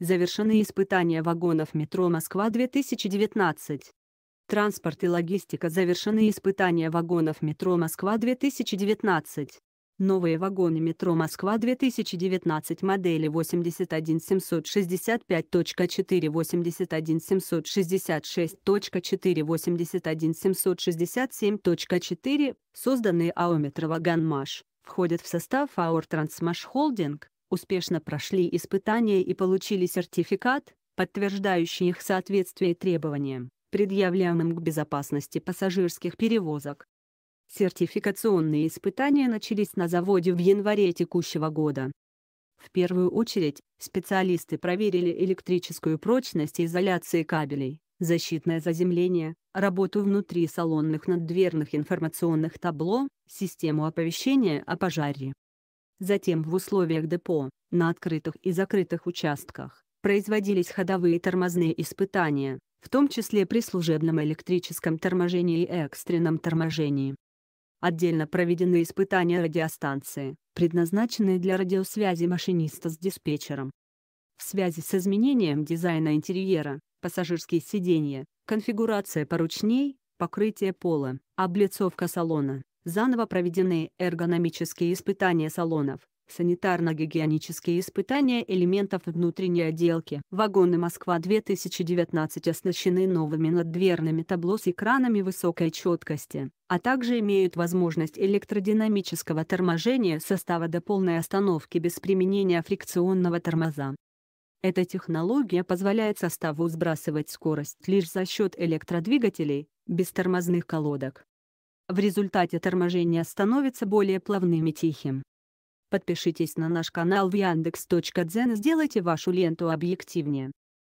Завершены испытания вагонов метро Москва-2019. Транспорт и логистика Завершены испытания вагонов метро Москва-2019. Новые вагоны метро Москва-2019 модели 81765.4, 81766.4, 81767.4, созданные АО «Метроваган МАШ», входят в состав АОР «Трансмаш Холдинг», успешно прошли испытания и получили сертификат, подтверждающий их соответствие требованиям, предъявляемым к безопасности пассажирских перевозок. Сертификационные испытания начались на заводе в январе текущего года. В первую очередь, специалисты проверили электрическую прочность изоляции кабелей, защитное заземление, работу внутри салонных наддверных информационных табло, систему оповещения о пожаре, Затем в условиях депо, на открытых и закрытых участках, производились ходовые тормозные испытания, в том числе при служебном электрическом торможении и экстренном торможении. Отдельно проведены испытания радиостанции, предназначенные для радиосвязи машиниста с диспетчером. В связи с изменением дизайна интерьера, пассажирские сиденья, конфигурация поручней, покрытие пола, облицовка салона, Заново проведены эргономические испытания салонов, санитарно-гигиенические испытания элементов внутренней отделки. Вагоны Москва-2019 оснащены новыми наддверными табло с экранами высокой четкости, а также имеют возможность электродинамического торможения состава до полной остановки без применения фрикционного тормоза. Эта технология позволяет составу сбрасывать скорость лишь за счет электродвигателей, без тормозных колодок. В результате торможения становится более плавным и тихим. Подпишитесь на наш канал в яндекс.Дзен и сделайте вашу ленту объективнее.